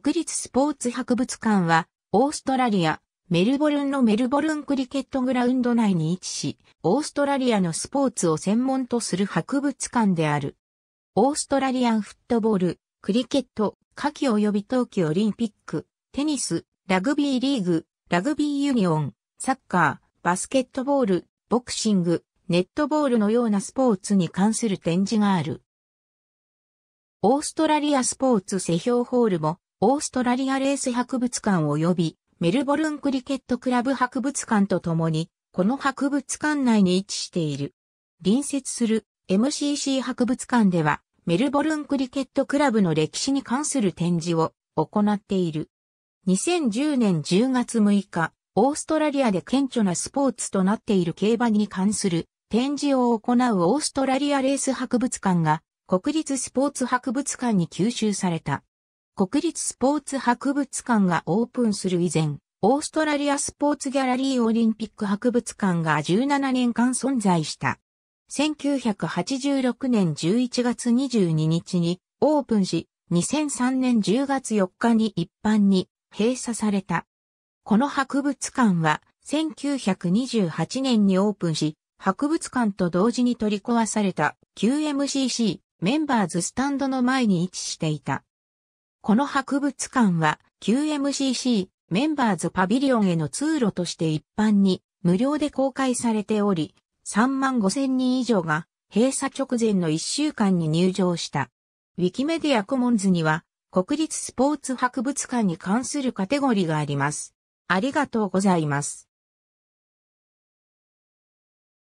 国立スポーツ博物館は、オーストラリア、メルボルンのメルボルンクリケットグラウンド内に位置し、オーストラリアのスポーツを専門とする博物館である。オーストラリアンフットボール、クリケット、夏季及び冬季オリンピック、テニス、ラグビーリーグ、ラグビーユニオン、サッカー、バスケットボール、ボクシング、ネットボールのようなスポーツに関する展示がある。オーストラリアスポーツ世評ホールもオーストラリアレース博物館及びメルボルンクリケットクラブ博物館とともに、この博物館内に位置している。隣接する MCC 博物館では、メルボルンクリケットクラブの歴史に関する展示を行っている。2010年10月6日、オーストラリアで顕著なスポーツとなっている競馬に関する展示を行うオーストラリアレース博物館が国立スポーツ博物館に吸収された。国立スポーツ博物館がオープンする以前、オーストラリアスポーツギャラリーオリンピック博物館が17年間存在した。1986年11月22日にオープンし、2003年10月4日に一般に閉鎖された。この博物館は1928年にオープンし、博物館と同時に取り壊された QMCC メンバーズスタンドの前に位置していた。この博物館は QMCC メンバーズパビリオンへの通路として一般に無料で公開されており、3万5千人以上が閉鎖直前の1週間に入場した。ウィキメディアコモンズには国立スポーツ博物館に関するカテゴリーがあります。ありがとうございます。